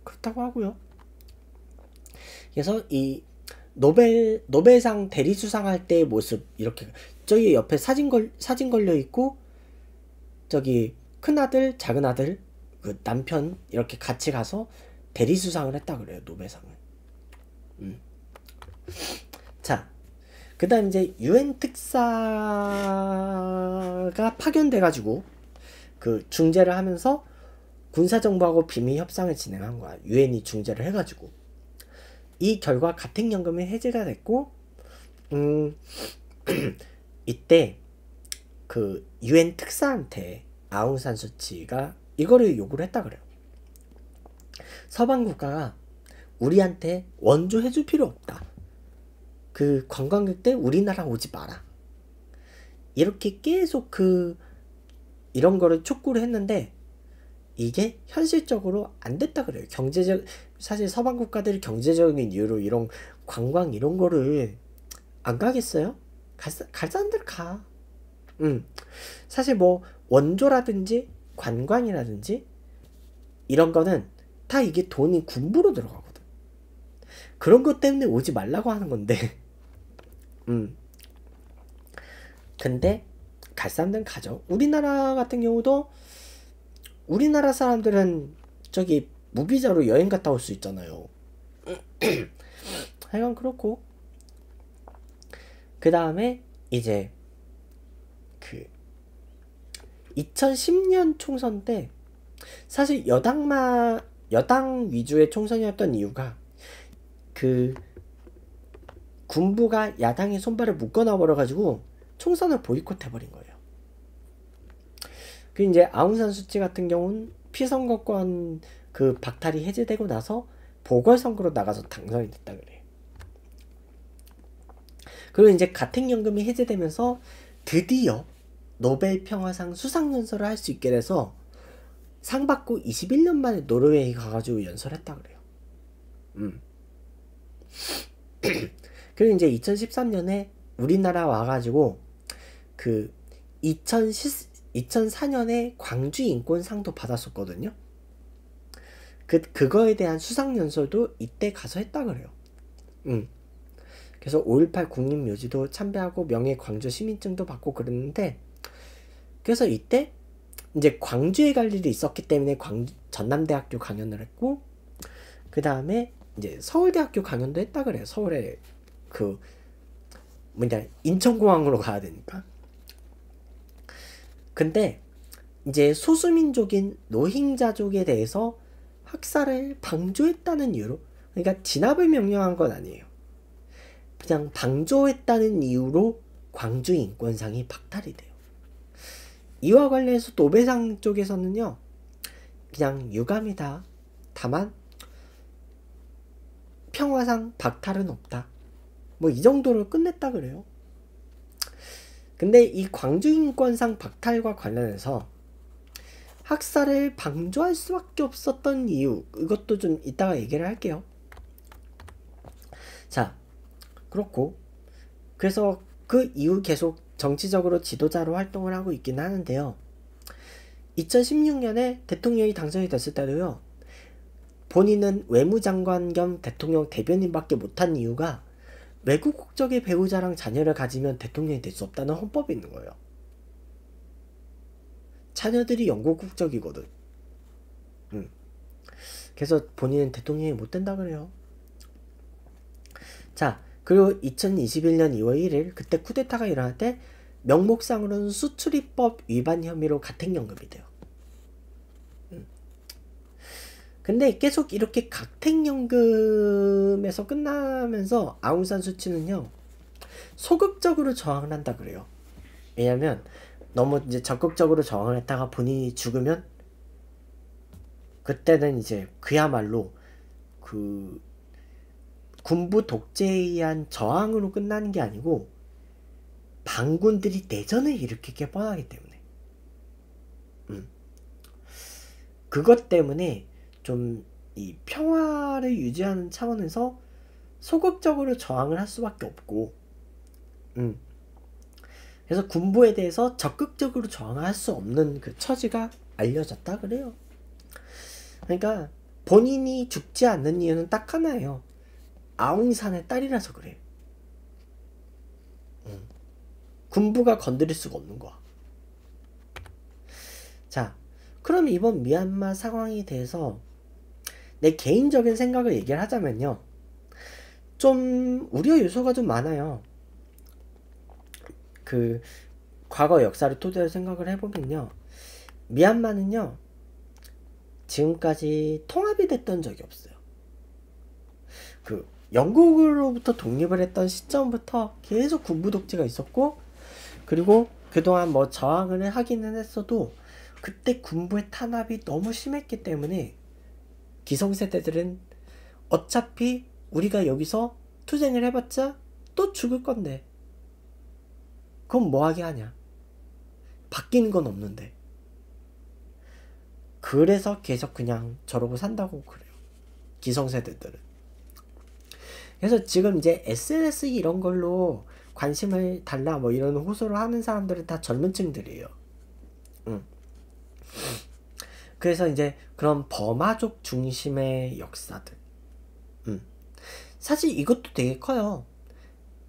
그렇다고 하고요. 그래서 이 노벨 노벨상 대리 수상할 때의 모습 이렇게 저희 옆에 사진 걸 사진 걸려 있고 저기 큰 아들 작은 아들 그 남편 이렇게 같이 가서 대리 수상을 했다 그래요 노벨상을. 음. 자, 그다음 이제 유엔 특사가 파견돼가지고 그 중재를 하면서 군사 정부하고 비밀 협상을 진행한 거야. 유엔이 중재를 해가지고 이 결과 가택연금이 해제가 됐고, 음 [CLEARS THROAT] 이때 그 유엔 특사한테 아웅산 수치가 이거를 요구를 했다 그래요. 서방 국가가 우리한테 원조해 줄 필요 없다. 그 관광객들 우리나라 오지 마라. 이렇게 계속 그 이런 거를 촉구를 했는데 이게 현실적으로 안 됐다 그래요. 경제적 사실 서방 국가들이 경제적인 이유로 이런 관광 이런 거를 안 가겠어요? 갈, 갈 사람들 가. 음. 사실 뭐 원조라든지 관광이라든지 이런 거는 다 이게 돈이 군부로 들어가거든. 그런 것 때문에 오지 말라고 하는 건데. [LAUGHS] 음. 근데 갈 사람들은 가죠. 우리나라 같은 경우도 우리나라 사람들은 저기 무비자로 여행 갔다 올 수 있잖아요. [CLEARS THROAT] 하여간 그렇고 그 다음에 이제 2010년 총선 때 사실 여당만 여당 위주의 총선이었던 이유가 그 군부가 야당의 손발을 묶어놔 버려가지고 총선을 보이콧해 버린 거예요. 그 이제 아웅산 수치 같은 경우는 피선거권 그 박탈이 해제되고 나서 보궐선거로 나가서 당선이 됐다 그래요. 그리고 이제 가택연금이 해제되면서 드디어 노벨 평화상 수상 연설을 할 수 있게 돼서 상 받고 21년 만에 노르웨이 가가지고 연설했다 그래요. 음. [CLEARS THROAT] 그리고 이제 2013년에 우리나라 와가지고 그2 0 0 4년에 광주 인권상도 받았었거든요. 그 그거에 대한 수상 연설도 이때 가서 했다 그래요. 음. 그래서 5.18 국립묘지도 참배하고 명예 광주 시민증도 받고 그랬는데 그래서 이때 이제 광주에 갈 일이 있었기 때문에 광 전남대학교 강연을 했고 그 다음에 이제 서울대학교 강연도 했다 그래요. 서울에 그 뭐냐 인천공항으로 가야 되니까. 근데 이제 소수민족인 노 h 자족에 대해서 학살을 방조했다는 이유로 그러니까 진압을 명령한 건 아니에요. 그냥 방조했다는 이유로 광주 인권상이 박탈이 돼요. 이와 관련해서 노배상 쪽에서는요, 그냥 유감이다. 다만, 평화상 박탈은 없다. 뭐 이 정도로 끝냈다 그래요. 근데 이 광주인권상 박탈과 관련해서 학살을 방조할 수밖에 없었던 이유 이것도 좀 이따가 얘기를 할게요. 자 그렇고 그래서 그 이후 계속 정치적으로 지도자로 활동을 하고 있긴 하는데요. 2016년에 대통령이 당선이 됐을 때도요. 본인은 외무장관 겸 대통령 대변인밖에 못한 이유가 외국 국적의 배우자랑 자녀를 가지면 대통령이 될 수 없다는 헌법이 있는 거예요. 자녀들이 영국 국적이거든. 음. 그래서 본인은 대통령이 못 된다 그래요. 자, 그리고 2021년 2월 1일 그때 쿠데타가 일어날 때 명목상으로는 수출입법 위반 혐의로 가택연금이 돼요. 음. 근데 계속 이렇게 각택연금에서 끝나면서 아웅산 수치는요 소극적으로 저항을 한다 그래요. 왜냐면 너무 이제 적극적으로 저항을 했다가 본인이 죽으면 그때는 이제 그야말로 그 군부 독재에 의한 저항으로 끝나는 게 아니고 반군들이 내전을 일으키게 뻔하기 때문에 음. 그것 때문에 좀 이 평화를 유지하는 차원에서 소극적으로 저항을 할 수밖에 없고 음. 그래서 군부에 대해서 적극적으로 저항할 수 없는 그 처지가 알려졌다 그래요 그러니까 본인이 죽지 않는 이유는 딱 하나예요 아웅산의 딸이라서 그래. 군부가 건드릴 수가 없는 거야. 자, 그럼 이번 미얀마 상황에 대해서 내 개인적인 생각을 얘기를 하자면요. 좀 우려 요소가 좀 많아요. 그 과거 역사를 토대로 생각을 해보면요. 미얀마는요. 지금까지 통합이 됐던 적이 없어요. 그 영국으로부터 독립을 했던 시점부터 계속 군부 독재가 있었고 그리고 그동안 뭐 저항을 하기는 했어도 그때 군부의 탄압이 너무 심했기 때문에 기성세대들은 어차피 우리가 여기서 투쟁을 해봤자 또 죽을 건데 그럼 뭐하게 하냐 바뀌는 건 없는데 그래서 계속 그냥 저러고 산다고 그래요 기성세대들은 그래서 지금 이제 SNS 이런 걸로 관심을 달라 뭐 이런 호소를 하는 사람들은 다 젊은 층들이에요. 음. 그래서 이제 그런 버마족 중심의 역사들. 음. 사실 이것도 되게 커요.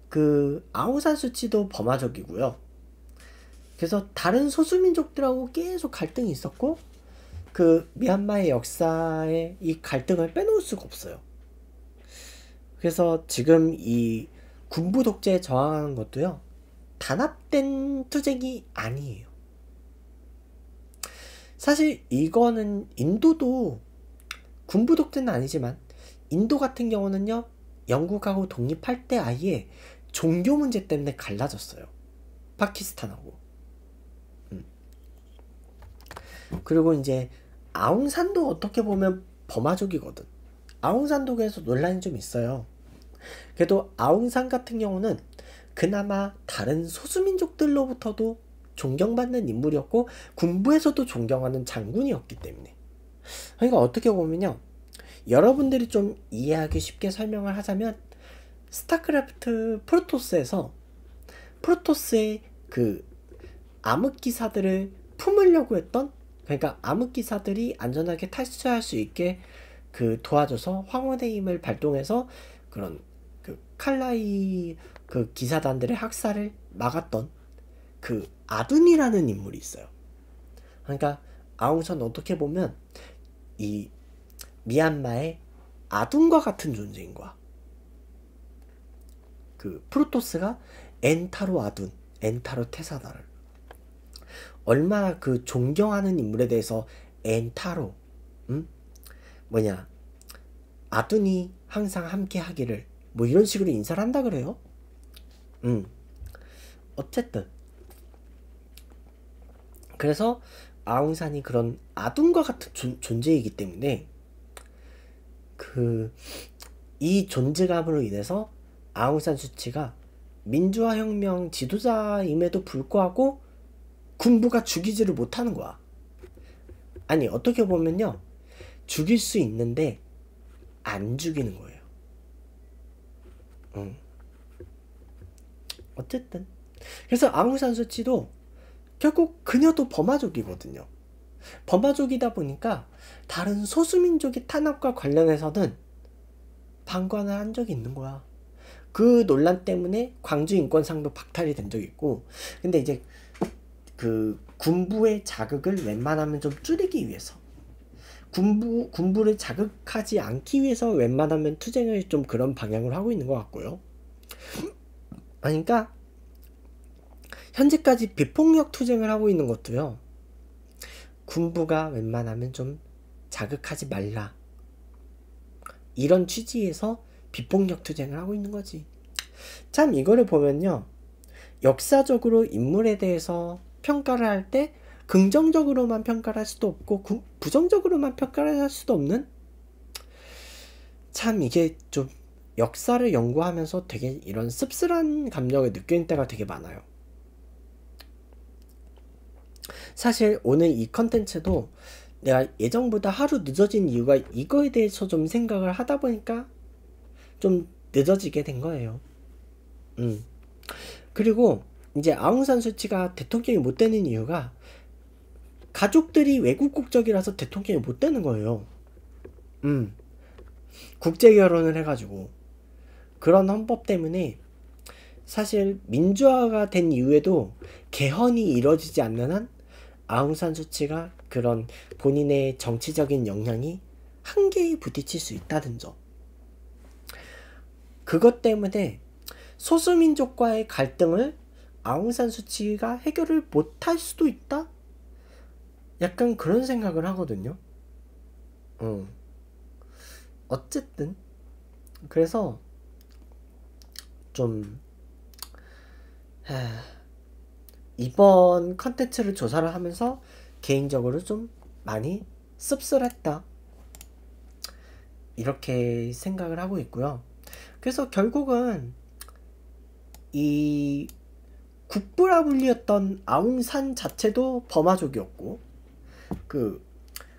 그아우산 수치도 버마족이고요. 그래서 다른 소수민족들하고 계속 갈등이 있었고 그 미얀마의 역사에 이 갈등을 빼놓을 수가 없어요. 그래서 지금 이 군부 독재에 저항하는 것도요. 단합된 투쟁이 아니에요. 사실 이거는 인도도 군부 독재는 아니지만 인도 같은 경우는요. 영국하고 독립할 때 아예 종교 문제 때문에 갈라졌어요. 파키스탄하고. 음. 그리고 이제 아웅산도 어떻게 보면 버마족이거든. 아웅산도 교에서 논란이 좀 있어요. 그래도 아웅산 같은 경우는 그나마 다른 소수민족들로부터도 존경받는 인물이었고 군부에서도 존경하는 장군이었기 때문에 그러니까 어떻게 보면요 여러분들이 좀 이해하기 쉽게 설명을 하자면 스타크래프트 프로토스에서 프로토스의 그 암흑기사들을 품으려고 했던 그러니까 암흑기사들이 안전하게 탈출할 수 있게 그 도와줘서 황혼의 힘을 발동해서 그런 그 칼라이 그 기사단들의 학살을 막았던 그 아둔이라는 인물이 있어요. 그러니까 아웅산 어떻게 보면 이 미얀마의 아둔과 같은 존재인 거야. 그 프로토스가 엔타로 아둔, 엔타로 테사다를 얼마나 그 존경하는 인물에 대해서 엔타로, 음? 뭐냐 아둔이 항상 함께 하기를 뭐 이런 식으로 인사를 한다 그래요 음 어쨌든 그래서 아웅산이 그런 아둔과 같은 존, 존재이기 때문에 그 이 존재감으로 인해서 아웅산 수치가 민주화혁명 지도자임에도 불구하고 군부가 죽이지를 못하는 거야. 아니 어떻게 보면요 죽일 수 있는데 안 죽이는 거예요. 응. 어쨌든 그래서 아웅산 수치도 결국 그녀도 버마족이거든요. 버마족이다 보니까 다른 소수민족의 탄압과 관련해서는 방관을 한 적이 있는 거야. 그 논란 때문에 광주 인권상도 박탈이 된 적이 있고 근데 이제 그 군부의 자극을 웬만하면 좀 줄이기 위해서 군부, 군부를 자극하지 않기 위해서 웬만하면 투쟁을 좀 그런 방향으로 하고 있는 것 같고요. 그러니까 현재까지 비폭력 투쟁을 하고 있는 것도요. 군부가 웬만하면 좀 자극하지 말라. 이런 취지에서 비폭력 투쟁을 하고 있는 거지. 참 이거를 보면요. 역사적으로 인물에 대해서 평가를 할때 긍정적으로만 평가를 할 수도 없고 구, 부정적으로만 평가를 할 수도 없는 참 이게 좀 역사를 연구하면서 되게 이런 씁쓸한 감정을 느끼는 때가 되게 많아요. 사실 오늘 이 컨텐츠도 내가 예정보다 하루 늦어진 이유가 이거에 대해서 좀 생각을 하다 보니까 좀 늦어지게 된 거예요. 음. 그리고 이제 아웅산 수치가 대통령이 못 되는 이유가 가족들이 외국 국적이라서 대통령이 못 되는 거예요. 음. 국제 결혼을 해가지고 그런 헌법 때문에 사실 민주화가 된 이후에도 개헌이 이뤄지지 않는 한 아웅산 수치가 그런 본인의 정치적인 영향이 한계에 부딪힐 수 있다는 점. 그것 때문에 소수민족과의 갈등을 아웅산 수치가 해결을 못 할 수도 있다? 약간 그런 생각을 하거든요. 어. 어쨌든 그래서 좀 이번 컨텐츠를 조사를 하면서 개인적으로 좀 많이 씁쓸했다 이렇게 생각을 하고 있고요. 그래서 결국은 이 국부라 불리었던 아웅산 자체도 버마족이었고 그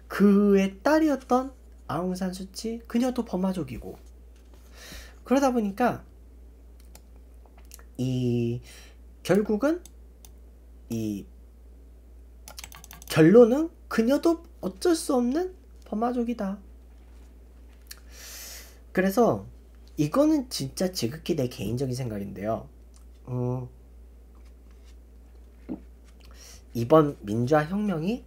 그의 딸이었던 아웅산 수치 그녀도 버마족이고 그러다 보니까 이 결국은 이 결론은 그녀도 어쩔 수 없는 버마족이다. 그래서 이거는 진짜 지극히 내 개인적인 생각인데요. 어, 이번 민주화 혁명이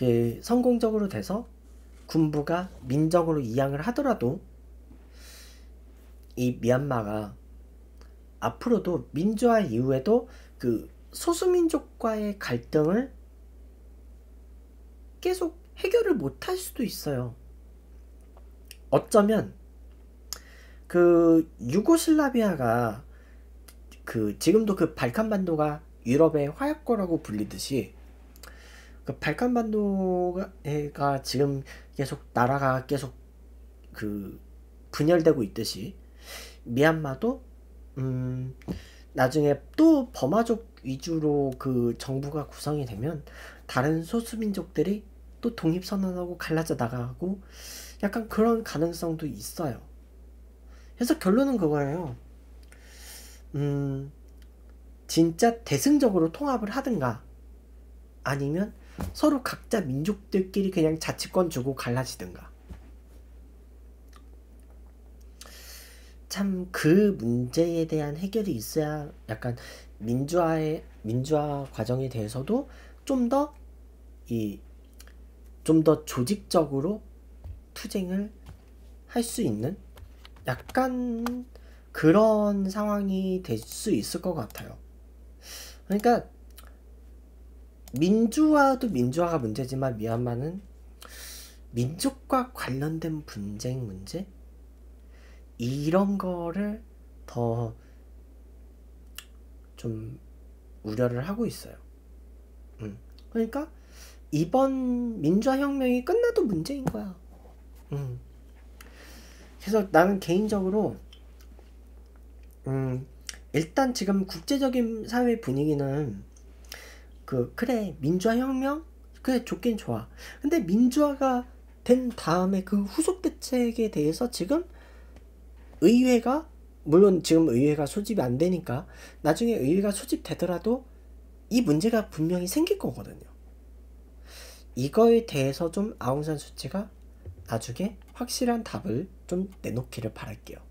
이 성공적으로 돼서 군부가 민정으로 이양을 하더라도 이 미얀마가 앞으로도 민주화 이후에도 그 소수민족과의 갈등을 계속 해결을 못할 수도 있어요. 어쩌면 그 유고슬라비아가 그 지금도 그 발칸반도가 유럽의 화약고라고 불리듯이 그 발칸반도가 지금 계속 나라가 계속 그 분열되고 있듯이 미얀마도 음 나중에 또 버마족 위주로 그 정부가 구성이 되면 다른 소수민족들이 또 독립선언하고 갈라져 나가고 약간 그런 가능성도 있어요. 그래서 결론은 그거예요. 음, 진짜 대승적으로 통합을 하든가 아니면 서로 각자 민족들끼리 그냥 자치권 주고 갈라지든가. 참 그 문제에 대한 해결이 있어야 약간 민주화의 민주화 과정에 대해서도 좀 더 이 좀 더 조직적으로 투쟁을 할 수 있는 약간 그런 상황이 될 수 있을 것 같아요. 그러니까 민주화도 민주화가 문제지만 미얀마는 민족과 관련된 분쟁 문제 이런 거를 더 좀 우려를 하고 있어요. 음. 그러니까 이번 민주화 혁명이 끝나도 문제인 거야. 음. 그래서 나는 개인적으로 음, 일단 지금 국제적인 사회 분위기는 그 그래 민주화 혁명 그래 좋긴 좋아. 근데 민주화가 된 다음에 그 후속 대책에 대해서 지금 의회가 물론 지금 의회가 소집이 안 되니까 나중에 의회가 소집되더라도 이 문제가 분명히 생길 거거든요. 이거에 대해서 좀 아웅산 수치가 나중에 확실한 답을 좀 내놓기를 바랄게요.